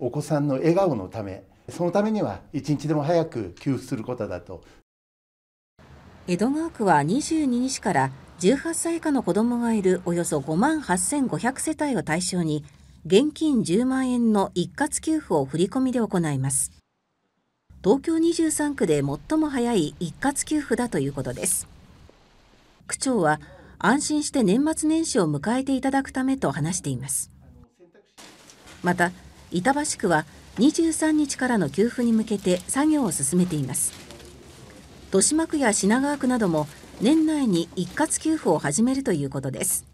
お子さんの笑顔のためそのためには一日でも早く給付することだと江戸川区は22日から18歳以下の子どもがいるおよそ5万8500世帯を対象に現金10万円の一括給付を振り込みで行います東京23区で最も早い一括給付だということです区長は安心して年末年始を迎えていただくためと話していますまた板橋区は23日からの給付に向けて作業を進めています豊島区や品川区なども年内に一括給付を始めるということです